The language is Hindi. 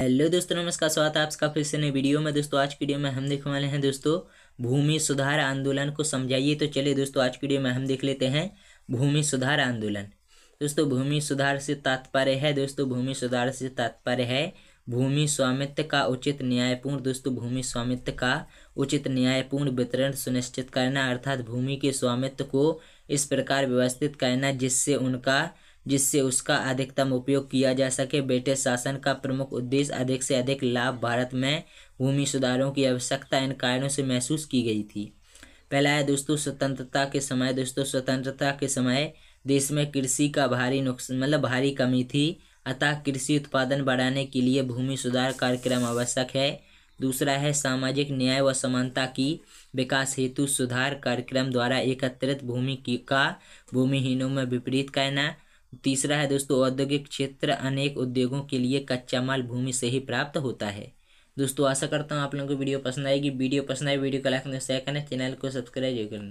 हेलो दोस्तों नमस्कार स्वागत है आपका फिर से नए वीडियो में दोस्तों आज की वीडियो में हम देखने वाले हैं दोस्तों भूमि सुधार आंदोलन को समझाइए तो चलिए दोस्तों आज की वीडियो में हम देख लेते हैं भूमि सुधार आंदोलन दोस्तों भूमि सुधार से तात्पर्य है दोस्तों भूमि सुधार से तात्पर्य है भूमि स्वामित्व का उचित न्यायपूर्ण दोस्तों भूमि स्वामित्व का उचित न्यायपूर्ण वितरण सुनिश्चित करना अर्थात भूमि के स्वामित्व को इस प्रकार व्यवस्थित करना जिससे उनका जिससे उसका अधिकतम उपयोग किया जा सके ब्रिटिश शासन का प्रमुख उद्देश्य अधिक से अधिक लाभ भारत में भूमि सुधारों की आवश्यकता इन कारणों से महसूस की गई थी पहला है दोस्तों स्वतंत्रता के समय दोस्तों स्वतंत्रता के समय देश में कृषि का भारी नुकसान मतलब भारी कमी थी अतः कृषि उत्पादन बढ़ाने के लिए भूमि सुधार कार्यक्रम आवश्यक है दूसरा है सामाजिक न्याय व समानता की विकास हेतु सुधार कार्यक्रम द्वारा एकत्रित भूमि की का भूमिहीनों में विपरीत करना तीसरा है दोस्तों औद्योगिक क्षेत्र अनेक उद्योगों के लिए कच्चा माल भूमि से ही प्राप्त होता है दोस्तों आशा करता हूँ आप लोगों को वीडियो पसंद आएगी वीडियो पसंद आए वीडियो को लाइक करना शेयर करना चैनल को सब्सक्राइब करना